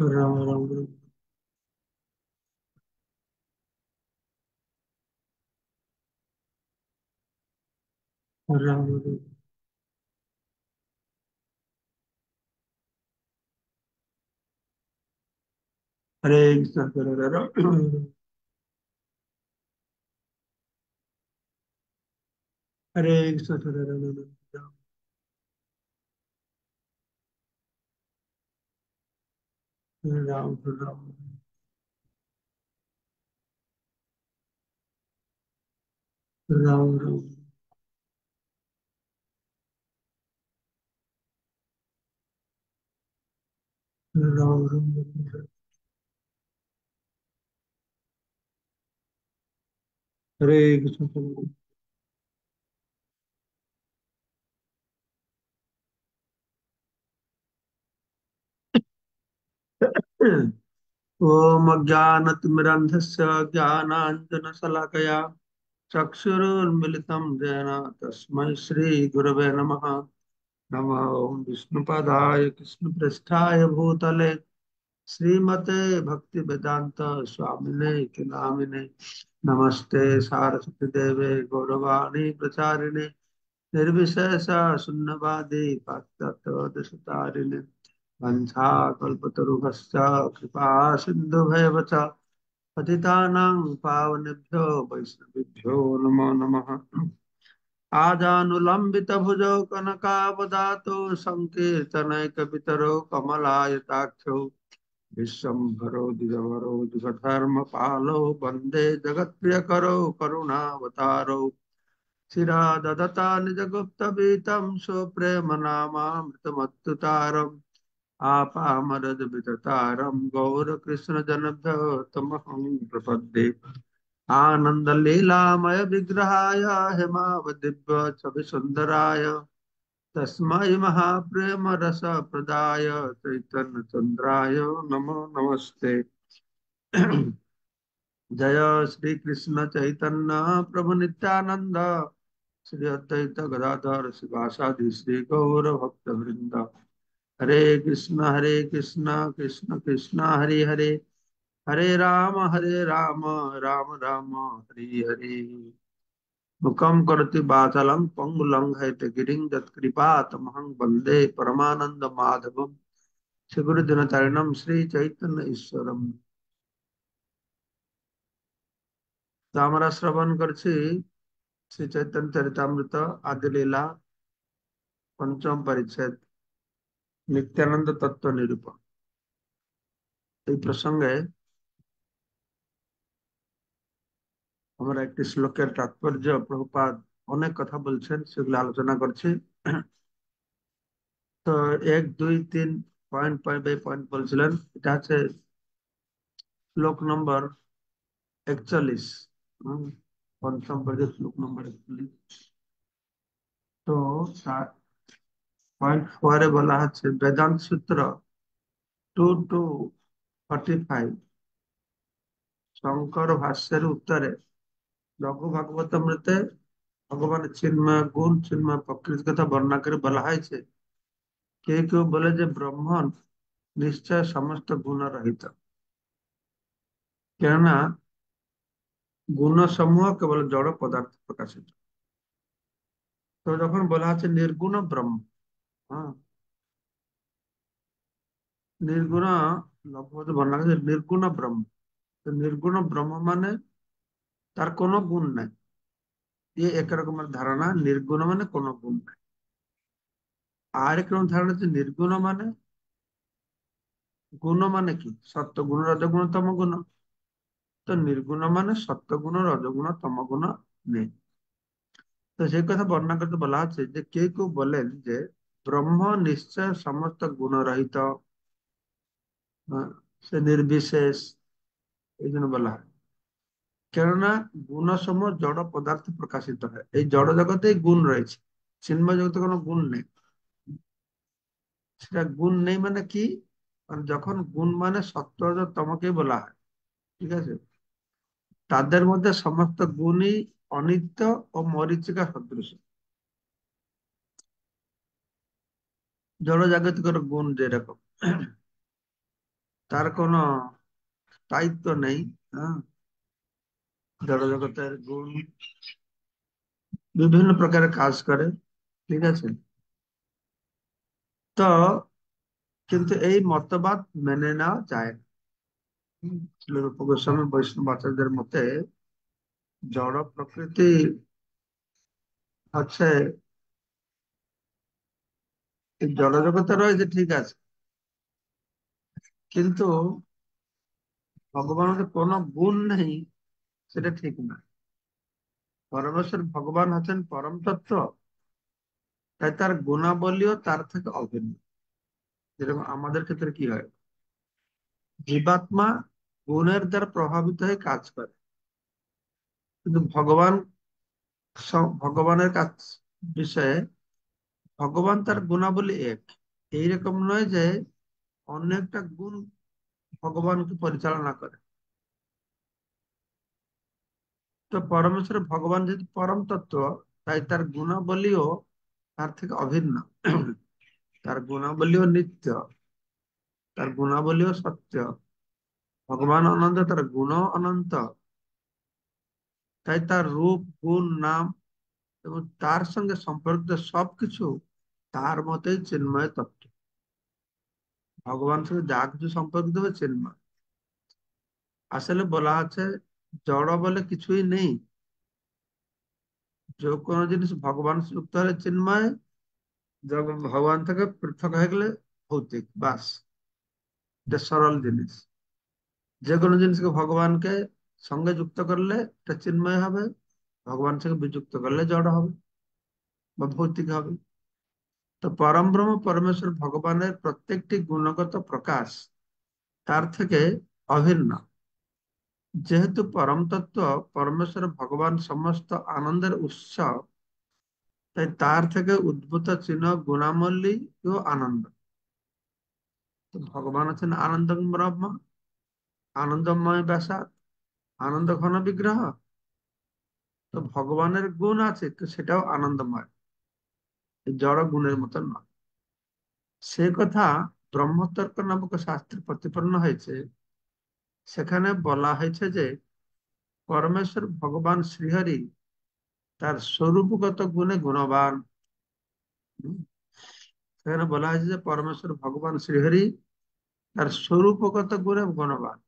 राम राम राम हरे कृष्ण हरे कृष्ण राम प्रणाम राम राम राम राम हरे कृष्ण ओम ज्ञान ॐ अज्ञानतिमिरन्धस्य ज्ञानाञ्जनशलाकया चक्षुरुन्मिलितं तस्म श्री गुरव नम नम ओं विष्णुपदाय कृष्णपृष्ठाय भूतले श्रीमते भक्ति वेदांत स्वामिने नामिने नमस्ते सारस्वती देवे गौरवाणी प्रचारिणे निर्विशेष शून्यवादी पाश्चात्यवधतारिणे वंशाकल्पतरुभश्च कृपा सिन्धुभैवच पतितानां पावनेभ्यो वैष्णवेभ्यो नमो नमः आजानुलम्बितभुजौ कनकावदातो सङ्कीर्तनैकवितरो कमलायताख्यौ विश्वम्भरो द्विजवरो द्विजधर्मपालौ वन्दे जगत्प्रियकरौ करुणावतारौ शिरा ददता निजगुप्तवीतं कृष्ण आपामरदविदतारं गौरकृष्णजनभ्यो तमहं प्रपद्ये आनन्दलीलामयविग्रहाय हेमावदिव्यछविसुन्दराय तस्मै महाप्रेमरसप्रदाय चैतन्यचन्द्राय नमो नमस्ते जय श्री कृष्ण चैतन्य प्रभुनित्यानन्द श्री अद्वैत गदाधर शिवासादि श्रीगौरभक्तवृन्द हरे कृष्ण हरे कृष्ण कृष्ण कृष्ण हरे हरे हरे राम हरे राम राम राम हरे हरे मुखम करते बाचलम पंग लंग है तगिरिंग कृपात तमहंग बंदे परमानंद माधवम श्री दिन दिनतारिणम श्री चैतन्य ईश्वरम तामरा श्रवण कर श्री चैतन्य चरितमृत आदि लीला पंचम परिच्छेद नित्यानंद तत्व निरूपण तो प्रसंग है हमारा एक श्लोक तात्पर्य प्रभुपाद अनेक कथा बोल से आलोचना कर तो एक दुई तीन पॉइंट पॉइंट बाई पॉइंट बोल से श्लोक नंबर एकचालीस पंचम पर श्लोक नंबर एकचालीस तो পয়েন্ট ফোরে বলা হচ্ছে Vedanta Sutra two two forty five Shankara ভাষ্যের উত্তরে লঘু ভাগবত ভাগবতামৃতে ভগবান চিন্ময় গুণ চিন্ময় প্রকৃতির কথা বর্ণনা করে বলা হয়েছে কেউ কেউ বলে যে ব্রহ্মণ নিশ্চয় সমস্ত গুণ রহিত কেননা গুণ সমূহ কেবল জড় পদার্থ প্রকাশিত তো যখন বলা হচ্ছে নির্গুণ ব্রহ্ম निर्गुण লভ্যতে ভালো লাগে নির্গুণ ব্রহ্ম নির্গুণ ব্রহ্ম মানে তার কোনো গুণ নাই এ একরকমের ধারণা নির্গুণ মানে কোনো গুণ নাই আর এক রকম ধারণা হচ্ছে নির্গুণ মানে গুণ মানে কি সত্য গুণ রজগুণ তমগুণ তো নির্গুণ মানে সত্য গুণ রজগুণ তমগুণ নেই তো সেই কথা বর্ণনা করতে বলা আছে যে কেউ কেউ বলেন যে ব্রহ্ম নিশ্চয় সমস্ত গুণ রহিত সে নির্বিশেষ এই জন্য বলা হয় কেননা গুণ সম জড় পদার্থ প্রকাশিত হয় এই জড় জগতে গুণ রয়েছে চিন্ময় জগতে কোনো গুণ নেই সেটা গুণ নেই মানে কি মানে যখন গুণ মানে সত্য তমকে বলা হয় ঠিক আছে তাদের মধ্যে সমস্ত গুণই অনিত্য ও মরিচিকা সদৃশ জড়জাগতিকর গুণ যেরকম তার কোনো দায়িত্ব নেই হ্যাঁ জড়জগতের গুণ বিভিন্ন প্রকারের কাজ করে ঠিক আছে তো কিন্তু এই মতবাদ মেনে নেওয়া যায় না গোস্বামী বৈষ্ণব আচার্যের মতে জড় প্রকৃতি হচ্ছে জড়জগতে রয়েছে ঠিক আছে কিন্তু ভগবানের কোন গুণ নেই সেটা ঠিক না পরমেশ্বর ভগবান হচ্ছেন পরম তত্ত্ব তাই তার গুণাবলীও তার থেকে অভিন্ন যেরকম আমাদের ক্ষেত্রে কি হয় জীবাত্মা গুণের দ্বারা প্রভাবিত হয়ে কাজ করে কিন্তু ভগবান ভগবানের কাজ বিষয়ে ভগবান তার গুণাবলী এক এইরকম নয় যে অন্য একটা গুণ ভগবানকে পরিচালনা করে তো পরমেশ্বর ভগবান যেহেতু পরম তত্ত্ব তাই তার গুণাবলীও তার থেকে অভিন্ন তার গুণাবলীও নিত্য তার গুণাবলীও সত্য ভগবান অনন্ত তার গুণ অনন্ত তাই তার রূপ গুণ নাম এবং তার সঙ্গে সম্পর্কিত সবকিছু তার মতে চিন্ময় তত্ত্ব ভগবান সাথে যা কিছু সম্পর্কিত হবে চিন্ময় আসলে বলা আছে জড় বলে কিছুই নেই যে কোনো জিনিস ভগবান যুক্ত হলে চিন্ময় ভগবান থেকে পৃথক হয়ে গেলে ভৌতিক বাস এটা সরল জিনিস যে কোনো জিনিসকে ভগবানকে সঙ্গে যুক্ত করলে এটা চিন্ময় হবে ভগবান সঙ্গে বিযুক্ত করলে জড় হবে বা ভৌতিক হবে তো পরম ব্রহ্ম পরমেশ্বর ভগবানের প্রত্যেকটি গুণগত প্রকাশ তার থেকে অভিন্ন যেহেতু পরম তত্ত্ব পরমেশ্বর ভগবান সমস্ত আনন্দের উৎস তাই তার থেকে উদ্ভূত চিহ্ন গুণামল্লী ও আনন্দ ভগবান আছেন আনন্দ ব্রহ্ম আনন্দময় ব্যাসাদ আনন্দ ঘন বিগ্রহ তো ভগবানের গুণ আছে তো সেটাও আনন্দময় জড় গুণের মতো নয় সে কথা ব্রহ্মতর্ক নামক শাস্ত্রে প্রতিপন্ন হয়েছে সেখানে বলা হয়েছে যে পরমেশ্বর ভগবান শ্রীহরি তার স্বরূপগত গুণে গুণবান সেখানে বলা হয়েছে যে পরমেশ্বর ভগবান শ্রীহরি তার স্বরূপগত গুণে গুণবান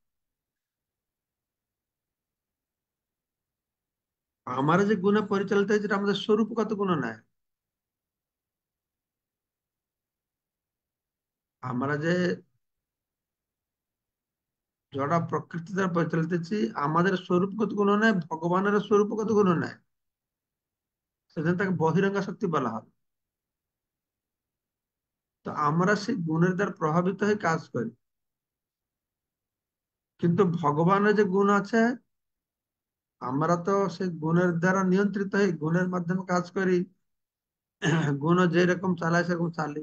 আমার যে গুণে পরিচালিত হয়েছে আমাদের স্বরূপগত গুণ নয় আমরা যে যারা প্রকৃতি দ্বারা পরিচালিত আমাদের স্বরূপ গুণ নাই ভগবানের স্বরূপ গুণ নাই সেজন্য তাকে বহিরঙ্গা শক্তি বলা হবে তো আমরা সেই গুণের দ্বারা প্রভাবিত হয়ে কাজ করি কিন্তু ভগবানের যে গুণ আছে আমরা তো সেই গুণের দ্বারা নিয়ন্ত্রিত হয়ে গুণের মাধ্যমে কাজ করি গুণ যেরকম চালায় সেরকম চালি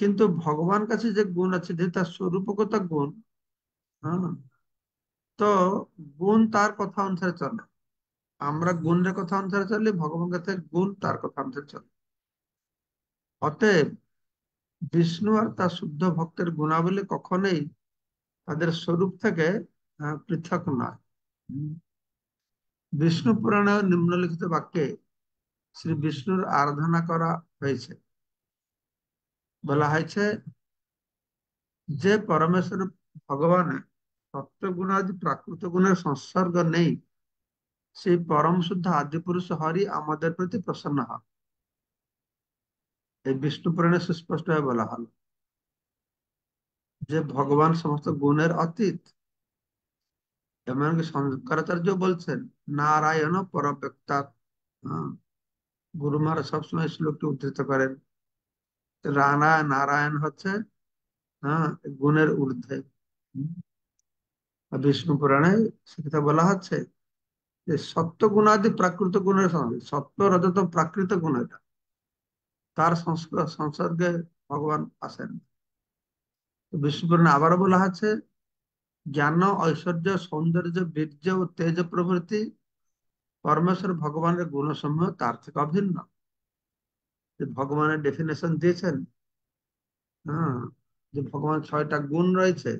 কিন্তু ভগবান কাছে যে গুণ আছে যে তার স্বরূপকতা গুণ হ্যাঁ তো গুণ তার কথা অনুসারে চলে আমরা গুণের কথা অনুসারে চলি ভগবান কাছে গুণ তার কথা অনুসারে চলে অতএব বিষ্ণু আর তার শুদ্ধ ভক্তের গুণাবলী কখনোই তাদের স্বরূপ থেকে পৃথক নয় বিষ্ণু পুরাণে নিম্নলিখিত বাক্যে শ্রী বিষ্ণুর আরাধনা করা হয়েছে বলা হয়েছে যে পরমেশ্বর ভগবান সত্যগুণ আদি প্রাকৃত গুণের সংসর্গ নেই সেই পরম শুদ্ধ আদি পুরুষ হরি আমাদের প্রতি প্রসন্ন হয় এই বিষ্ণু পুরাণে সুস্পষ্টভাবে বলা হল যে ভগবান সমস্ত গুণের অতীত এমনকি শঙ্করাচার্য বলছেন নারায়ণ পরব্যক্তা গুরু মহারাজ সবসময় শ্লোকটি উদ্ধৃত করেন রানা নারায়ণ হচ্ছে হ্যাঁ গুণের ঊর্ধ্বে বিষ্ণু পুরাণে সেটা বলা হচ্ছে যে সত্য গুণাদি প্রাকৃত গুণের সঙ্গে সত্য রজত প্রাকৃত গুণ এটা তার সংসর্গে ভগবান আসেন বিষ্ণু পুরাণে আবারও বলা হচ্ছে জ্ঞান ঐশ্বর্য সৌন্দর্য বীর্য ও তেজ প্রভৃতি পরমেশ্বর ভগবানের গুণসমূহ তার থেকে অভিন্ন যে ভগবানের ডেফিনেশন দিয়েছেন হ্যাঁ যে ভগবান ছয়টা গুণ রয়েছে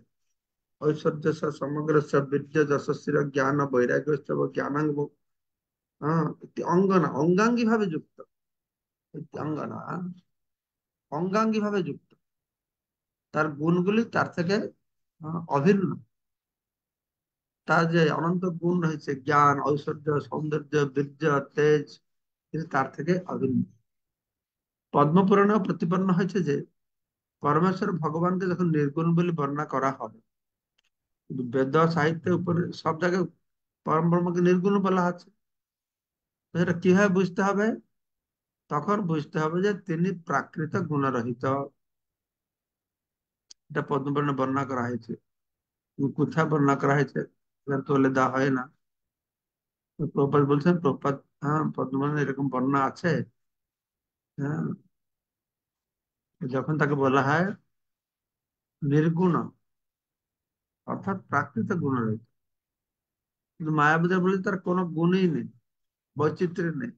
ঐশ্বর্য সমগ্র বীর্য যশস্বীর জ্ঞান বৈরাগ্য জ্ঞানাঙ্গ হ্যাঁ একটি অঙ্গনা অঙ্গাঙ্গী ভাবে যুক্ত একটি অঙ্গনা অঙ্গাঙ্গী ভাবে যুক্ত তার গুণগুলি তার থেকে হ্যাঁ, অভিন্ন তার যে অনন্ত গুণ রয়েছে জ্ঞান ঐশ্বর্য সৌন্দর্য বীর্য তেজ তার থেকে অভিন্ন পদ্মপুরাণে প্রতিপন্ন হয়েছে যে পরমেশ্বর ভগবানকে যখন নির্গুণ বলে বর্ণনা করা হবে বেদ সাহিত্যের উপরে সব জায়গায় পরম ব্রহ্মকে নির্গুণ বলা আছে সেটা কিভাবে বুঝতে হবে তখন বুঝতে হবে যে তিনি প্রাকৃত গুণরহিত এটা পদ্মপুরাণে বর্ণনা করা হয়েছে কোথায় বর্ণনা করা হয়েছে তোলে দেওয়া হয় না প্রপাত বলছেন প্রপাত হ্যাঁ পদ্মপুরাণে এরকম বর্ণনা আছে হ্যাঁ যখন তাকে বলা হয় নির্গুণ অর্থাৎ প্রাকৃত গুণরহিত কিন্তু মায়াবীদের বলে তার কোনো গুণই নেই বৈচিত্র্য নেই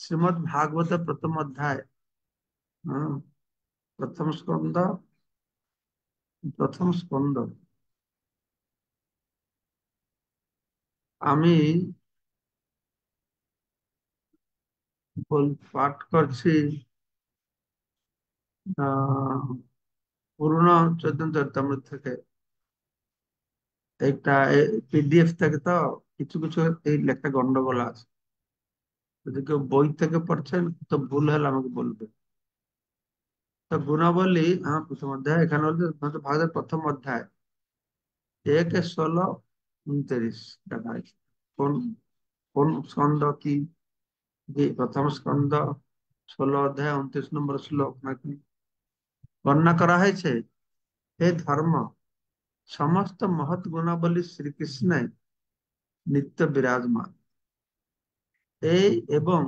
শ্রীমৎ ভাগবত প্রথম অধ্যায় প্রথম স্কন্দ প্রথম স্কন্দ আমি পাঠ করছি પૂર્ણ ચેતન ચરિતામૃત থেকে একটা পিডিএফ থেকে তো কিছু কিছু এই লেখা গন্ডগোল আছে যদি কেউ বই থেকে পড়ছেন তো ভুল হলে আমাকে বলবে তো গুণাবলী হ্যাঁ প্রথম অধ্যায় এখানে হচ্ছে ভারতের প্রথম অধ্যায় এক ষোলো উনত্রিশ দেখা কোন কোন স্কন্ধ কি প্রথম স্কন্ধ ষোলো অধ্যায় উনত্রিশ নম্বর শ্লোক নাকি বর্ণনা করা হয়েছে হে ধর্ম সমস্ত মহৎ গুণাবলী শ্রীকৃষ্ণে নিত্য বিরাজমান এই এবং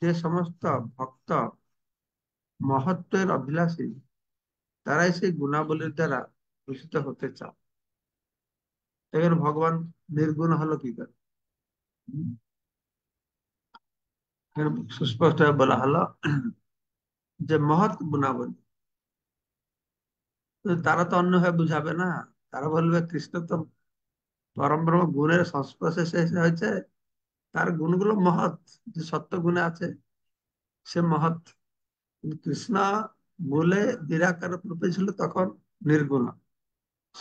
যে সমস্ত ভক্ত মহত্বের অভিলাষী তারাই সেই গুণাবলীর দ্বারা দূষিত হতে চাও এবার ভগবান নির্গুণ হলো কি করে সুস্পষ্ট বলা হলো যে মহৎ গুণাবলী তারা তো অন্যভাবে বুঝাবে না তারা বলবে কৃষ্ণ তো পরম ব্রহ্ম গুণের সংস্পর্শে শেষ হয়েছে তার গুণগুলো মহৎ যে সত্য গুণে আছে সে মহৎ কৃষ্ণ বলে নিরাকার রূপে ছিল তখন নির্গুণ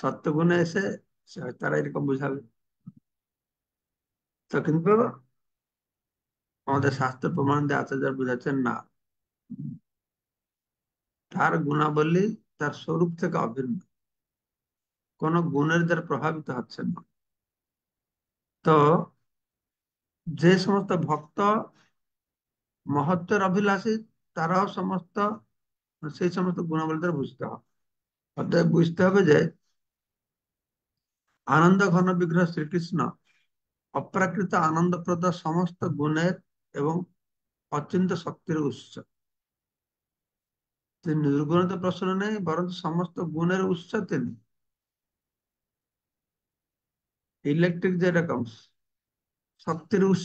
সত্য গুণে এসে তারা এরকম বুঝাবে তো কিন্তু আমাদের শাস্ত্র প্রমাণ দিয়ে আচার্য বুঝাচ্ছেন না তার গুণাবলী তার স্বরূপ থেকে অভিন্ন কোন গুণের দ্বারা প্রভাবিত হচ্ছেন না তো যে সমস্ত ভক্ত মহত্বের অভিলাষী তারাও সমস্ত সেই সমস্ত গুণাবলী দ্বারা বুঝতে হবে অর্থাৎ বুঝতে হবে যে আনন্দ ঘন বিগ্রহ শ্রীকৃষ্ণ অপ্রাকৃত আনন্দপ্রদ সমস্ত গুণের এবং অচিন্ত শক্তির উৎস নির্গুণ তো প্রশ্ন নেই বরং সমস্ত গুণের উৎস তিনি ইলেকট্রিক যেরকম শক্তির উৎস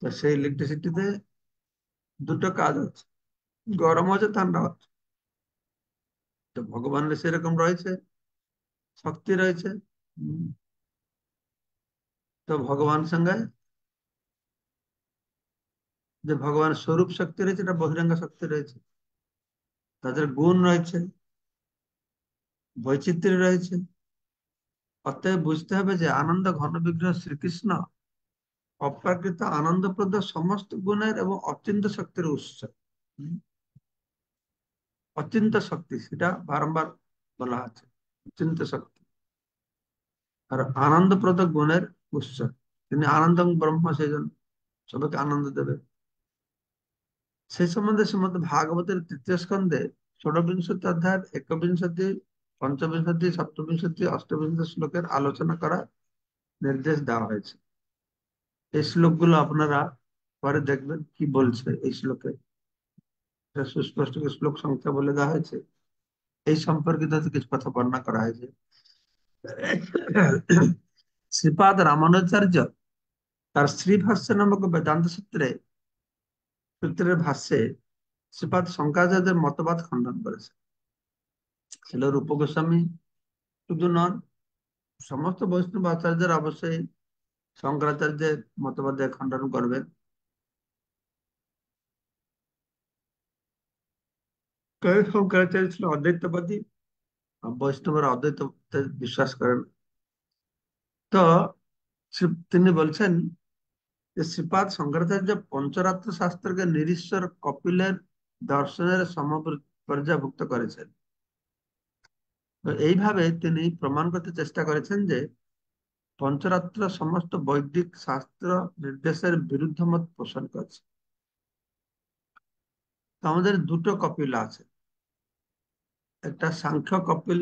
তো সেই ইলেকট্রিসিটিতে দুটো কাজ আছে গরম হচ্ছে ঠান্ডা হচ্ছে তো ভগবানের সেরকম রয়েছে শক্তি রয়েছে তো ভগবান সঙ্গে যে ভগবান স্বরূপ শক্তি রয়েছে এটা বহিরঙ্গ শক্তি রয়েছে তাদের গুণ রয়েছে বৈচিত্র্য রয়েছে অতএব বুঝতে হবে যে আনন্দ ঘন বিগ্রহ শ্রীকৃষ্ণ অপ্রাকৃত আনন্দপ্রদ সমস্ত গুণের এবং অত্যন্ত শক্তির উৎস অত্যন্ত শক্তি সেটা বারম্বার বলা আছে অত্যন্ত শক্তি আর আনন্দপ্রদ গুণের উৎস তিনি আনন্দ ব্রহ্ম সেজন সবাইকে আনন্দ দেবে সেই সম্বন্ধে শ্রীমদ ভাগবতের তৃতীয় স্কন্ধে ষোড়বিংশতি অধ্যায়ের একবিংশতি পঞ্চবিংশতি সপ্তবিংশতি অষ্টবিংশতি শ্লোকের আলোচনা করা নির্দেশ দেওয়া হয়েছে এই শ্লোকগুলো আপনারা পরে দেখবেন কি বলছে এই শ্লোকে সুস্পষ্ট শ্লোক সংখ্যা বলে দেওয়া হয়েছে এই সম্পর্কিত কিছু কথা বর্ণনা করা হয়েছে শ্রীপাদ রামানুচার্য তার শ্রীভাষ্য নামক বেদান্ত সূত্রে সূত্রের ভাষ্যে শ্রীপাদ শঙ্করাচার্যের মতবাদ খণ্ডন করেছে ছিল রূপ গোস্বামী শুধু নন সমস্ত বৈষ্ণব আচার্যের অবশ্যই শঙ্করাচার্যের মতবাদ খণ্ডন করবেন শঙ্করাচার্য ছিল অদ্বৈতবাদী বৈষ্ণবের অদ্বৈত বিশ্বাস করেন তো তিনি বলছেন যে শ্রীপাদ শঙ্করাচার্য পঞ্চরাত্র শাস্ত্রকে নিরীশ্বর কপিলের দর্শনের সমপর্যাভুক্ত করেছেন তো এইভাবে তিনি প্রমাণ করতে চেষ্টা করেছেন যে পঞ্চরাত্র সমস্ত বৈদিক শাস্ত্র নির্দেশের বিরুদ্ধ মত পোষণ করেছে আমাদের দুটো কপিল আছে একটা সাংখ্য কপিল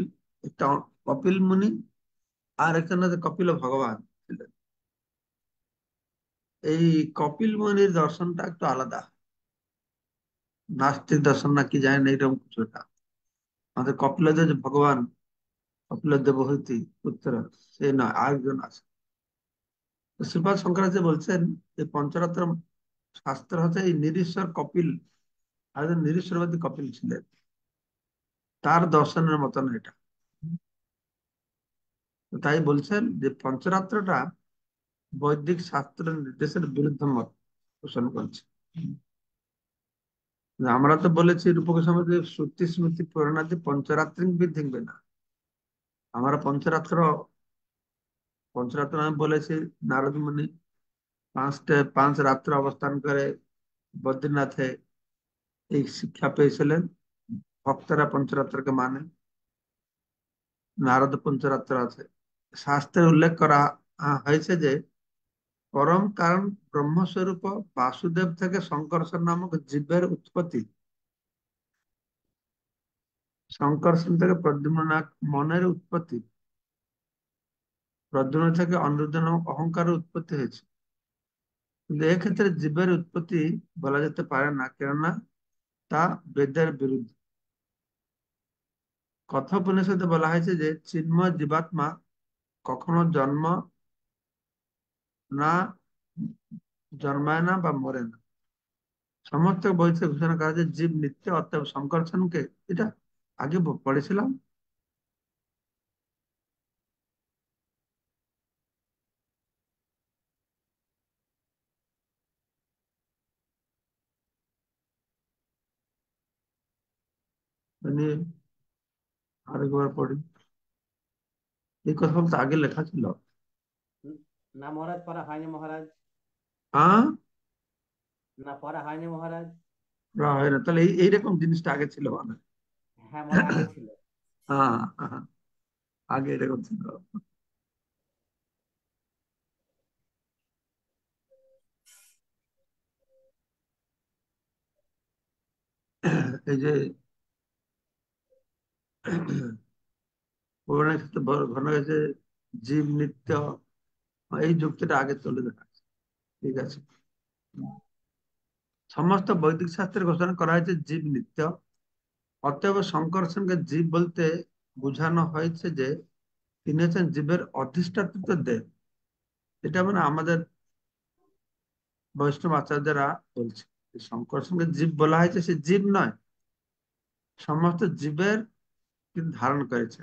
একটা কপিল মুনি আর একটা কপিল ভগবান এই কপিল মুনির দর্শনটা একটু আলাদা নাস্তিক দর্শন নাকি জানেন এইরকম কিছুটা আমাদের কপিলদের যে ভগবান কপিল দেবহতি পুত্র সে নয় আরেকজন আছে শ্রীপাদ শঙ্করাচার্য বলছেন যে পঞ্চরাত্র শাস্ত্র হচ্ছে এই নিরীশ্বর কপিল আর নিরীশ্বরবাদী কপিল ছিলেন তার দর্শনের মতন এটা তাই বলছেন যে পঞ্চরাত্রটা বৈদিক শাস্ত্র নির্দেশের বিরুদ্ধে মত পোষণ করছে আমরা তো বলেছি রূপক সমাজে শ্রুতি স্মৃতি প্রেরণাদি পঞ্চরাত্রি দেখবে না আমরা পঞ্চরাত্র পঞ্চরাত্র আমি বলেছি নারদ মুনি পাঁচটা পাঁচ রাত্র অবস্থান করে বদ্রীনাথে এই শিক্ষা পেয়েছিলেন ভক্তরা পঞ্চরাত্রকে মানে নারদ পঞ্চরাত্র আছে শাস্ত্রে উল্লেখ করা হয়েছে যে পরম কারণ ব্রহ্মস্বরূপ বাসুদেব থেকে শঙ্কর্ষণ নামক জীবের উৎপত্তি শঙ্কর্ষণ থেকে প্রদ্যুম্ন মনের উৎপত্তি প্রদ্যুম্ন থেকে অনুরুদ্ধ নামক অহংকারের উৎপত্তি হয়েছে কিন্তু এক্ষেত্রে জীবের উৎপত্তি বলা যেতে পারে না কেননা তা বেদের বিরুদ্ধে কথোপনিষদে বলা হয়েছে যে চিন্ময় জীবাত্মা কখনো জন্ম না জন্মায় না বা মরে না সমস্ত বইতে ঘোষণা করা যে জীব নিত্য অর্থাৎ সংকর্ষণকে এটা আগে পড়েছিলাম আরেকবার পড়ি এই কথা বলতে আগে লেখা ছিল না মহারাজ পড়া হয়নি মহারাজ হ্যাঁ না পড়া হয়নি মহারাজ হয় না তাহলে এইরকম জিনিসটা আগে ছিল মানে হ্যাঁ মহারাজ আগে ছিল হ্যাঁ, হ্যাঁ আগে এরকম ছিল এই যে ঘটনা গেছে জীব নৃত্য এই যুক্তিটা আগে তুলে ধরা ঠিক আছে সমস্ত বৈদিক শাস্ত্রে ঘোষণা করা হয়েছে জীব নিত্য অতএব সঙ্গে জীব বলতে বুঝানো হয়েছে যে তিনি হচ্ছেন জীবের অধিষ্ঠাত্রিত দেব এটা মানে আমাদের বৈষ্ণব আচার্যরা বলছে সঙ্গে জীব বলা হয়েছে সে জীব নয় সমস্ত জীবের ধারণ করেছে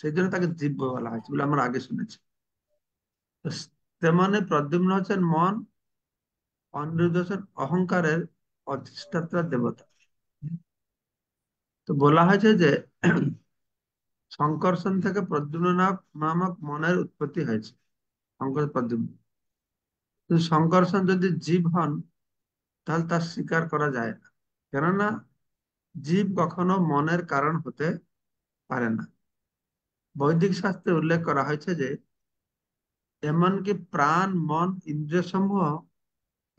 সেই জন্য তাকে জীব বলা হয়েছে বলে আমরা আগে শুনেছি সেমানে প্রদ্যুম্ন হচ্ছেন মন অনিরুদ্ধ হচ্ছেন অহংকারের অধিষ্ঠাত্রা দেবতা তো বলা হয়েছে যে সংকর্ষণ থেকে প্রদ্যুম্ন নামক মনের উৎপত্তি হয়েছে শঙ্কর প্রদ্যুম্ন সংকর্ষণ যদি জীব হন তাহলে তা স্বীকার করা যায় না কেননা জীব কখনো মনের কারণ হতে পারে না বৈদিক শাস্ত্রে উল্লেখ করা হয়েছে যে এমনকি প্রাণ মন ইন্দ্রিয় সমূহ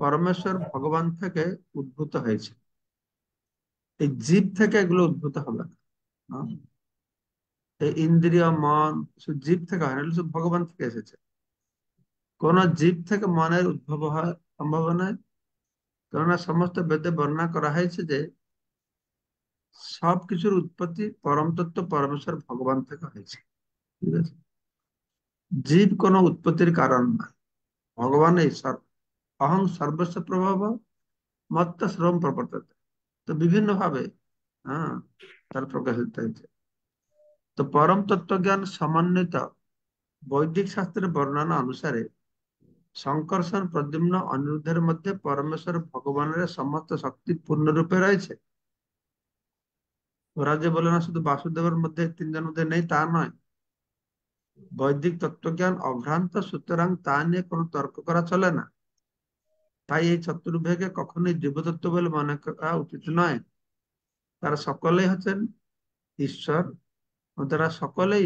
পরমেশ্বর ভগবান থেকে উদ্ভূত হয়েছে এই জীব থেকে এগুলো উদ্ভূত হবে না হ্যাঁ? এই ইন্দ্রিয় মন জীব থেকে হয় না শুধু ভগবান থেকে এসেছে কোন জীব থেকে মনের উদ্ভব হওয়ার সম্ভাবনা কেননা সমস্ত বেদে বর্ণনা করা হয়েছে যে সবকিছুর উৎপত্তি পরম তত্ত্ব পরমেশ্বর ভগবান থেকে হয়েছে ঠিক আছে জীব কোন উৎপত্তির কারণ না ভগবান এই অহং সর্বস্ব প্রভাব মত্ত শ্রম প্রবর্তিত তো বিভিন্ন ভাবে হ্যাঁ তার প্রকাশিত হয়েছে তো পরম তত্ত্বজ্ঞান সমন্বিত বৈদিক শাস্ত্রের বর্ণনা অনুসারে শঙ্কর্ষণ প্রদ্যুম্ন অনিরুদ্ধের মধ্যে পরমেশ্বর ভগবানের সমস্ত শক্তি পূর্ণ রূপে রয়েছে ওরা যে বলে না শুধু বাসুদেবের মধ্যে তিনজন মধ্যে নেই তা নয় বৈদিক তত্ত্বজ্ঞান অভ্রান্ত সুতরাং তা নিয়ে কোন তর্ক করা চলে না তাই এই চতুর্ভেগে কখনোই জীবতত্ত্ব বলে মনে করা উচিত নয় তারা সকলেই হচ্ছেন ঈশ্বর ও তারা সকলেই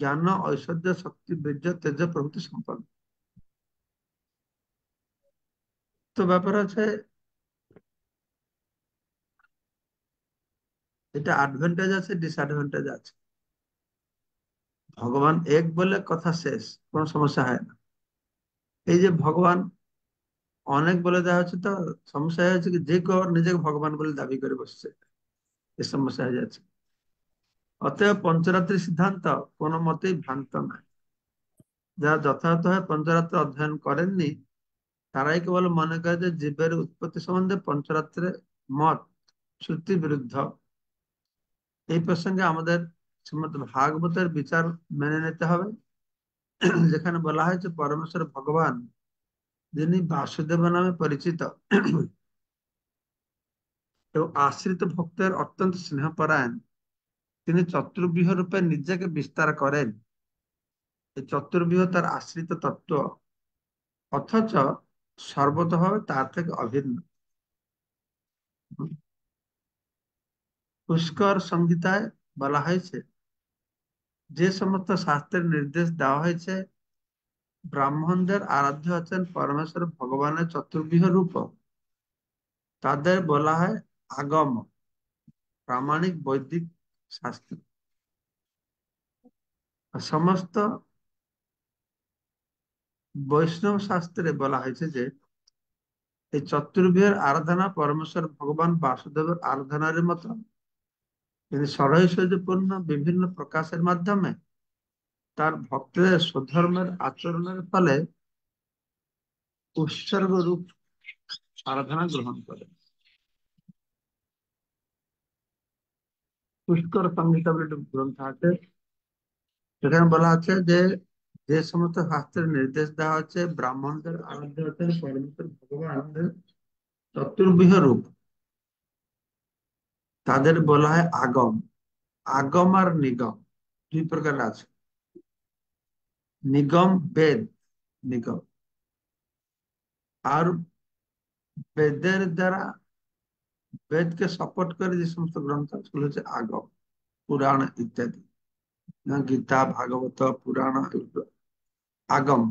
জ্ঞান ঐশ্বর্য শক্তি বীর্য তেজ প্রভৃতি সম্পন্ন তো ব্যাপার আছে এটা অ্যাডভান্টেজ আছে ডিসঅ্যাডভান্টেজ আছে ভগবান এক বলে কথা শেষ কোন সমস্যা হয় না এই যে ভগবান অনেক বলে দেওয়া হচ্ছে তো সমস্যা হয়ে যাচ্ছে কি যে কেউ নিজেকে ভগবান বলে দাবি করে বসছে এ সমস্যা হয়ে যাচ্ছে অতএব পঞ্চরাত্রি সিদ্ধান্ত কোন মতেই ভ্রান্ত নাই যারা যথাযথভাবে পঞ্চরাত্র অধ্যয়ন করেননি তারাই কেবল মনে করে যে জীবের উৎপত্তি সম্বন্ধে পঞ্চরাত্রে মত শ্রুতি বিরুদ্ধ এই প্রসঙ্গে আমাদের শ্রীমদ ভাগবতের বিচার মেনে নিতে হবে যেখানে বলা হয়েছে পরমেশ্বর ভগবান যিনি বাসুদেব নামে পরিচিত এবং আশ্রিত ভক্তের অত্যন্ত স্নেহপরায়ণ তিনি চতুর্বৃহ রূপে নিজেকে বিস্তার করেন এই চতুর্বৃহ তার আশ্রিত তত্ত্ব অথচ সর্বতভাবে তার থেকে অভিন্ন পুষ্কর সংহিতায় বলা হয়েছে যে সমস্ত শাস্ত্রের নির্দেশ দেওয়া হয়েছে ব্রাহ্মণদের আরাধ্য আছেন পরমেশ্বর ভগবানের চতুর্বিহ রূপ তাদের বলা হয় আগম প্রামাণিক বৈদিক শাস্ত্র সমস্ত বৈষ্ণব শাস্ত্রে বলা হয়েছে যে এই চতুর্বিহের আরাধনা পরমেশ্বর ভগবান বাসুদেবের আরাধনার মতো তিনি সরহিসপূর্ণ বিভিন্ন প্রকাশের মাধ্যমে তার ভক্তদের সুধর্মের আচরণের ফলে উৎসর্গ রূপ আরাধনা গ্রহণ করে পুষ্কর সংহিতা বলে একটি গ্রন্থ আছে সেখানে বলা আছে যে যে সমস্ত শাস্ত্রের নির্দেশ দেওয়া হচ্ছে ব্রাহ্মণদের আরাধ্য হচ্ছে পরমেশ্বর ভগবান চতুর্বিহ রূপ তাদের বলা হয় আগম আগম আর নিগম দুই প্রকার আছে নিগম বেদ নিগম আর বেদের দ্বারা বেদকে সাপোর্ট করে যে সমস্ত গ্রন্থ হচ্ছে আগম পুরাণ ইত্যাদি গীতা ভাগবত পুরাণ আগম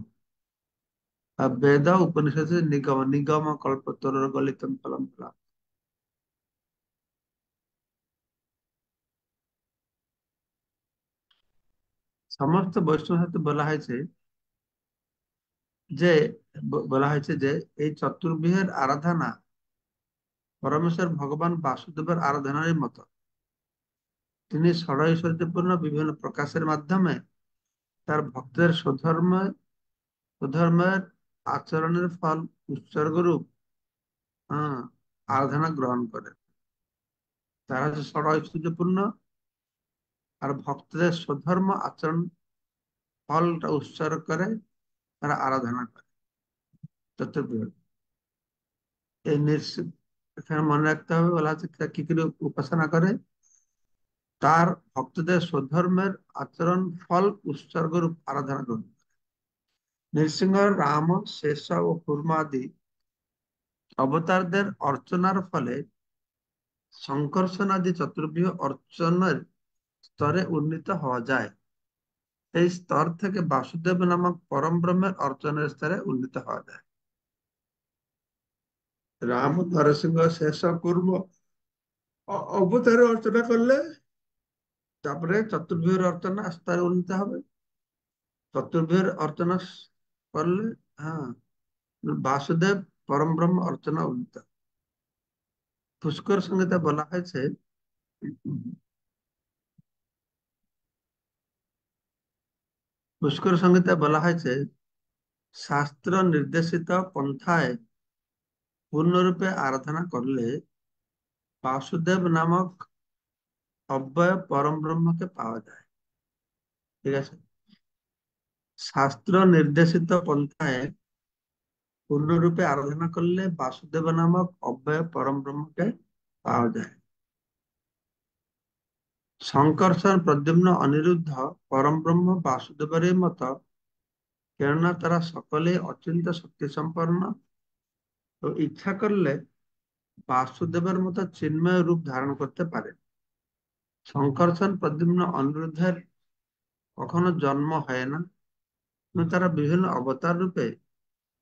বেদ উপনিষদ নিগম নিগম কল্পতর গলিত ফলম ফলাম সমস্ত বৈষ্ণব সাথে বলা হয়েছে যে বলা হয়েছে যে এই চতুর্বিহের আরাধনা পরমেশ্বর ভগবান বাসুদেবের আরাধনার মত তিনি ষড়ৈশ্বর্যপূর্ণ বিভিন্ন প্রকাশের মাধ্যমে তার ভক্তদের স্বধর্ম স্বধর্মের আচরণের ফল উৎসর্গরূপ আরাধনা গ্রহণ করেন তারা হচ্ছে ষড় ঐশ্বর্যপূর্ণ আর ভক্তদের সধর্ম আচরণ ফলটা উৎসর্গ করে তারা আরাধনা করে এই এখানে মনে রাখতে হবে বলা হচ্ছে কি করে উপাসনা করে তার ভক্তদের সধর্মের আচরণ ফল উৎসর্গ রূপ আরাধনা গ্রহণ করে নৃসিংহ রাম শেষ ও আদি অবতারদের অর্চনার ফলে শঙ্কর্ষণ আদি চতুর্বীয় অর্চনের স্তরে উন্নীত হওয়া যায় এই স্তর থেকে বাসুদেব নামক পরম ব্রহ্মের অর্চনের স্তরে উন্নীত হওয়া যায় রাম নরসিংহ শেষ কর্ম অবতারে অর্চনা করলে তারপরে চতুর্ভীর অর্চনা স্তরে উন্নীত হবে চতুর্ভীর অর্চনা করলে হ্যাঁ বাসুদেব পরম ব্রহ্ম অর্চনা উন্নীত পুষ্কর সঙ্গীতে বলা হয়েছে পুষ্কর সংগীতে বলা হয়েছে শাস্ত্র নির্দেশিত পন্থায় পূর্ণরূপে আরাধনা করলে বাসুদেব নামক অব্যয় পরম ব্রহ্মকে পাওয়া যায় ঠিক আছে শাস্ত্র নির্দেশিত পন্থায় পূর্ণরূপে আরাধনা করলে বাসুদেব নামক অব্যয় পরম ব্রহ্মকে পাওয়া যায় শঙ্কর্ষণ প্রদ্যুম্ন অনিরুদ্ধ পরমব্রহ্ম বাসুদেবের মত কেননা তারা সকলে অচিন্ত শক্তি সম্পন্ন ও ইচ্ছা করলে বাসুদেবের মতো চিন্ময় রূপ ধারণ করতে পারে শঙ্কর্ষণ প্রদ্যুম্ন অনিরুদ্ধের কখনো জন্ম হয় না তারা বিভিন্ন অবতার রূপে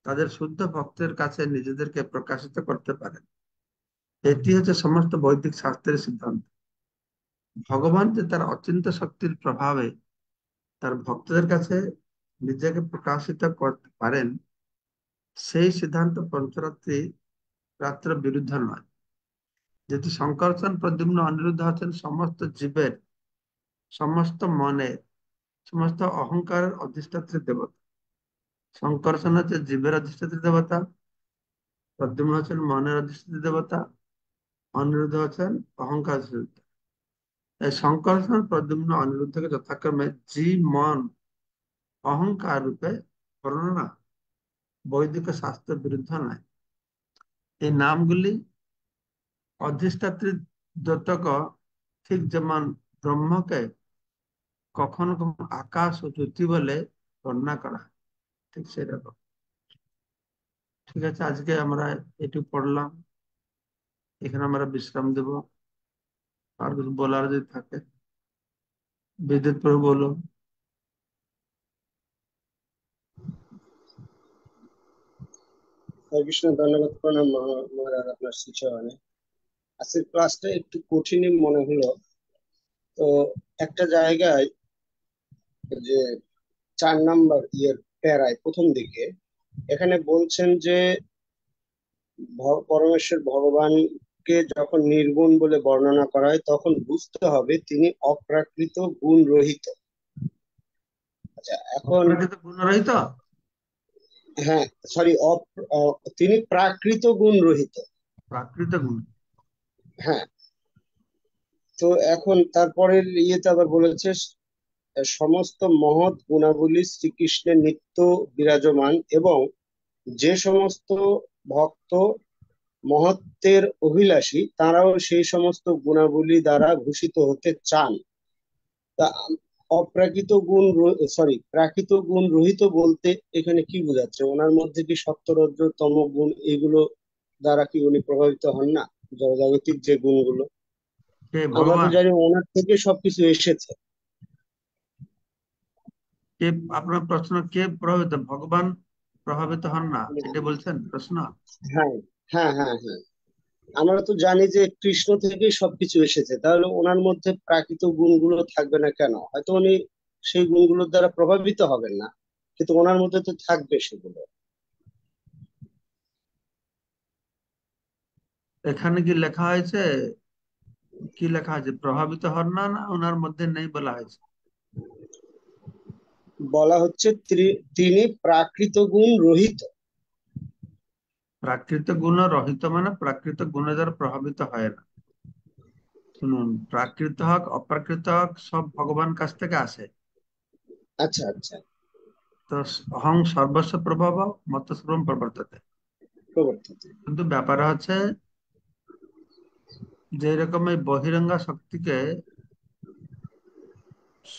তাদের শুদ্ধ ভক্তের কাছে নিজেদেরকে প্রকাশিত করতে পারে এটি হচ্ছে সমস্ত বৈদিক শাস্ত্রের সিদ্ধান্ত ভগবান যে তার অচিন্ত শক্তির প্রভাবে তার ভক্তদের কাছে নিজেকে প্রকাশিত করতে পারেন সেই সিদ্ধান্ত পঞ্চরাত্রি রাত্র বিরুদ্ধ নয় যেহেতু শঙ্করচন প্রদ্যুম্ন অনিরুদ্ধ আছেন সমস্ত জীবের সমস্ত মনে সমস্ত অহংকারের অধিষ্ঠাত্রী দেবতা শঙ্করচন হচ্ছে জীবের অধিষ্ঠাত্রী দেবতা প্রদ্যুম্ন হচ্ছেন মনের অধিষ্ঠাত্রী দেবতা অনিরুদ্ধ হচ্ছেন অহংকার শঙ্কর্ষণ প্রদ্যুম্ন অনিরুদ্ধকে যথাক্রমে জি মন অহংকার রূপে বর্ণনা বৈদিক শাস্ত্র বিরুদ্ধ নাই এই নামগুলি অধিষ্ঠাত্রী দত্তক ঠিক যেমন ব্রহ্মকে কখনো কখনো আকাশ ও জ্যোতি বলে বর্ণনা করা ঠিক সেরকম ঠিক আছে আজকে আমরা এটু পড়লাম এখানে আমরা বিশ্রাম দেবো আর কিছু বলার যদি থাকে বিদ্যুৎ প্রভু বলুন কৃষ্ণ ধন্যবাদ প্রণাম মহারাজ আপনার শ্রীচরণে আজকের ক্লাসটা একটু কঠিনই মনে হলো তো একটা জায়গায় যে চার নাম্বার ইয়ের প্যারায় প্রথম দিকে এখানে বলছেন যে পরমেশ্বর ভগবান কে যখন নির্গুণ বলে বর্ণনা করা হয় তখন বুঝতে হবে তিনি অপ্রাকৃত গুণ রহিত আচ্ছা এখন গুণ রহিত হ্যাঁ সরি তিনি প্রাকৃত গুণ রহিত প্রাকৃত গুণ হ্যাঁ তো এখন তারপরের ইয়েতে আবার বলেছে সমস্ত মহৎ গুণাবলী শ্রীকৃষ্ণের নিত্য বিরাজমান এবং যে সমস্ত ভক্ত মহত্বের অভিলাষী তারাও সেই সমস্ত গুণাবলী দ্বারা ঘোষিত হতে চান তা অপ্রাকৃত গুণ সরি প্রাকৃত গুণ রহিত বলতে এখানে কি বোঝাচ্ছে ওনার মধ্যে কি সপ্তরজ্র তম গুণ এগুলো দ্বারা কি উনি প্রভাবিত হন না জনজাগতিক যে গুণগুলো জানি ওনার থেকে সবকিছু এসেছে কে আপনার প্রশ্ন কে প্রভাবিত ভগবান প্রভাবিত হন না এটা হ্যাঁ। বলছেন প্রশ্ন হ্যাঁ হ্যাঁ হ্যাঁ হ্যাঁ আমরা তো জানি যে কৃষ্ণ থেকেই সবকিছু এসেছে তাহলে ওনার মধ্যে প্রাকৃত গুণগুলো থাকবে না কেন হয়তো উনি সেই গুণগুলোর দ্বারা প্রভাবিত হবেন না কিন্তু ওনার মধ্যে তো থাকবে সেগুলো এখানে কি লেখা হয়েছে কি লেখা আছে প্রভাবিত হন না না ওনার মধ্যে নেই বলা হয়েছে বলা হচ্ছে তিনি প্রাকৃত গুণ রহিত প্রাকৃত গুণ রহিত মানে প্রাকৃত গুণ দ্বারা প্রভাবিত হয় না শুনুন প্রাকৃত হক অপ্রাকৃত হক সব ভগবান কাছ থেকে আসে আচ্ছা আচ্ছা তো অহং সর্বস্ব প্রভাব মত সর্বম প্রবর্ততে কিন্তু ব্যাপার হচ্ছে যেরকম এই বহিরঙ্গা শক্তিকে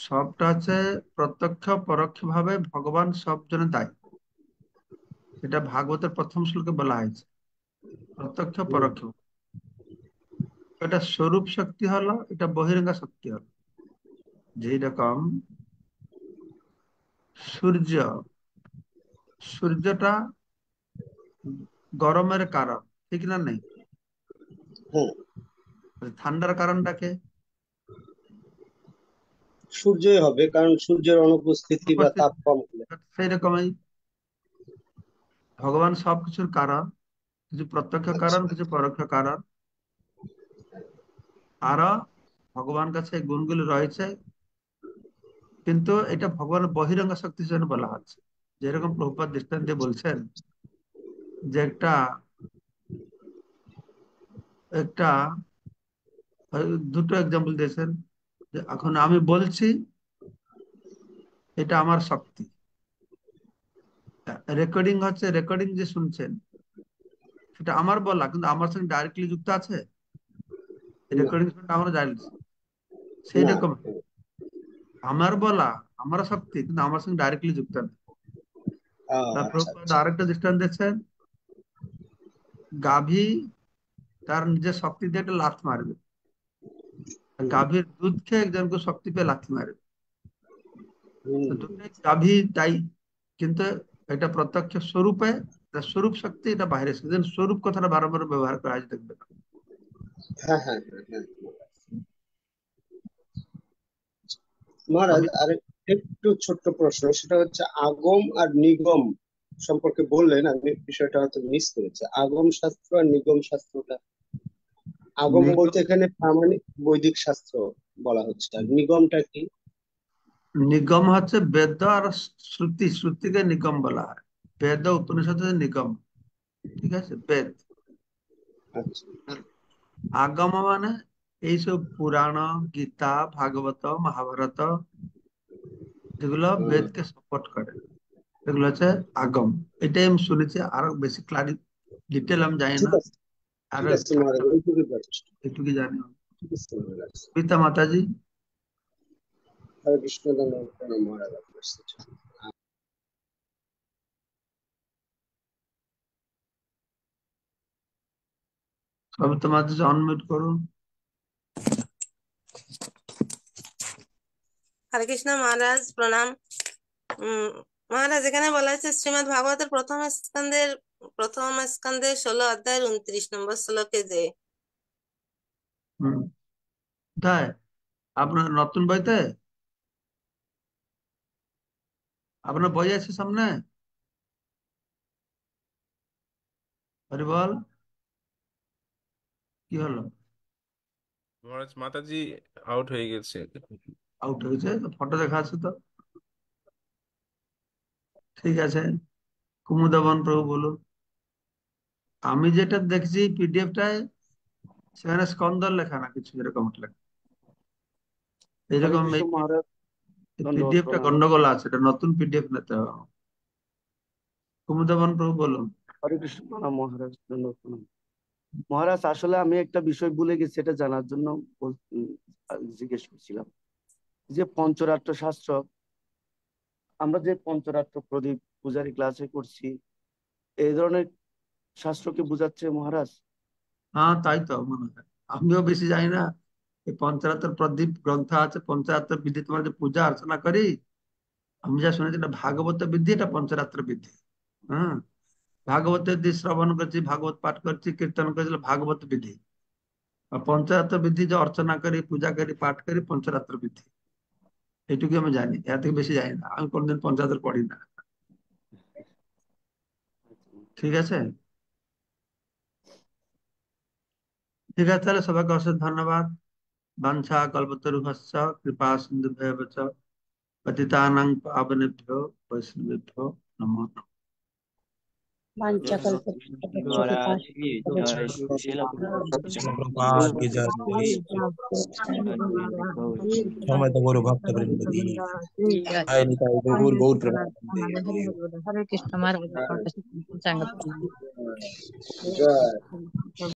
সবটা হচ্ছে প্রত্যক্ষ পরোক্ষ ভাবে ভগবান সব জন্য দায়ী এটা ভাগবতের প্রথম শ্লোকে বলা হয়েছে প্রত্যক্ষ পরোক্ষ এটা স্বরূপ শক্তি হলো এটা বহিরঙ্গ শক্তি হলো রকম সূর্য সূর্যটা গরমের কারণ ঠিক না নেই হ্যাঁ। ঠান্ডার কারণটাকে সূর্যই হবে কারণ সূর্যের অনুপস্থিতি বা তাপ কম হলে সেই রকমই ভগবান সবকিছুর কারণ কিছু প্রত্যক্ষ আচ্ছা। কারণ কিছু পরোক্ষ কারণ আরো ভগবান কাছে গুণগুলি রয়েছে কিন্তু এটা ভগবানের বহিরঙ্গ শক্তি জন্য বলা হচ্ছে যেরকম প্রভুপাত দৃষ্টান্ত দিয়ে বলছেন যে একটা একটা দুটো এক্সাম্পল দিয়েছেন এখন আমি বলছি এটা আমার শক্তি রেকর্ডিং হচ্ছে রেকর্ডিং যে শুনছেন সেটা আমার বলা কিন্তু আমার সঙ্গে ডাইরেক্টলি যুক্ত আছে রেকর্ডিং শুনটা আমরা জানি সেই রকম আমার বলা আমার শক্তি কিন্তু আমার সঙ্গে ডাইরেক্টলি যুক্ত না তারপর আচ্ছা, আচ্ছা। আরেকটা দৃষ্টান্ত দিচ্ছেন গাভী তার নিজের শক্তি দিয়ে একটা লাথ মারবে গাভীর দুধ খেয়ে একজনকে শক্তি পেয়ে লাথ মারবে গাভী তাই কিন্তু এটা প্রত্যক্ষ স্বরূপে স্বরূপ শক্তি এটা বাইরে সেদিন স্বরূপ কথাটা বারবার ব্যবহার করা আজ দেখবে হ্যাঁ, হ্যাঁ, হ্যাঁ, মহারাজ আর একটু ছোট্ট প্রশ্ন সেটা হচ্ছে আগম আর নিগম সম্পর্কে বললেন আমি বিষয়টা হয়তো মিস করেছি আগম শাস্ত্র আর নিগম শাস্ত্রটা আগম বলতে এখানে প্রামাণিক বৈদিক শাস্ত্র বলা হচ্ছে আর নিগমটা কি निगम से वेद और श्रुति श्रुति के निगम वाला है वेद उपनिषद से निगम ठीक है वेद आगम मान এই সব পুরাণ গীতা ভাগবত মহাভারত যেগুলো বেদকে সাপোর্ট করে এগুলো হচ্ছে আগম এটাই আমি শুনেছি আরো বেশি ক্লারি ডিটেল আমি জানি না আর একটু কি জানি পিতা মাতাজি Hare Krishna, Dhamma, Pranamara, that first অনমিউট করো হরে কৃষ্ণ মহারাজ প্রণাম মহারাজ এখানে বলা হয়েছে শ্রীমদ ভাগবতের প্রথম স্কন্ধের প্রথম স্কন্ধের ষোলো অধ্যায়ের উনত্রিশ নম্বর শ্লোকে যে তাই আপনার নতুন বইতে আপনার বই আছে সামনে হরি বল কি হলো মহারাজ মাতাজি আউট হয়ে গেছে আউট হয়েছে ফটো দেখা আছে তো ঠিক আছে কুমুদাবান প্রভু বলুন আমি যেটা দেখছি পিডিএফটায় সেখানে স্কন্দর লেখা না কিছু এরকম লেখা এরকম মহারাজ পিডিএফটা গন্ডগোল আছে এটা নতুন পিডিএফ নিতে হবে প্রভু বলুন হরে কৃষ্ণ প্রণাম মহারাজ ধন্যবাদ প্রণাম মহারাজ আসলে আমি একটা বিষয় ভুলে গেছি জানার জন্য জিজ্ঞেস করছিলাম যে পঞ্চরাত্র শাস্ত্র আমরা যে পঞ্চরাত্র প্রদীপ পূজারি ক্লাসে করছি এই ধরনের শাস্ত্রকে বুঝাচ্ছে মহারাজ হ্যাঁ তাই তো মনে হয় আমিও বেশি জানি না এই পঞ্চারাত্তর প্রদীপ গ্রন্থ আছে পঞ্চারাত্তর বিধি তোমার যে পূজা অর্চনা করি আমি যা শুনেছি এটা ভাগবত বিধি এটা পঞ্চারাত্র বিধি হম ভাগবত যদি শ্রবণ করছি ভাগবত পাঠ করছি কীর্তন করছি ভাগবত বিধি পঞ্চরাত্র বিধি যে অর্চনা করি পূজা করি পাঠ করি পঞ্চরাত্র বিধি এইটুকু আমি জানি এর থেকে বেশি জানি না আমি কোনদিন পঞ্চায়েত পড়ি না ঠিক আছে ঠিক আছে তাহলে সবাইকে অশেষ ধন্যবাদ वंशा कल्पतरुहस कृपा सिंधु पतितानां पावनेभ्यो वैष्णवेभ्यो नमो गौर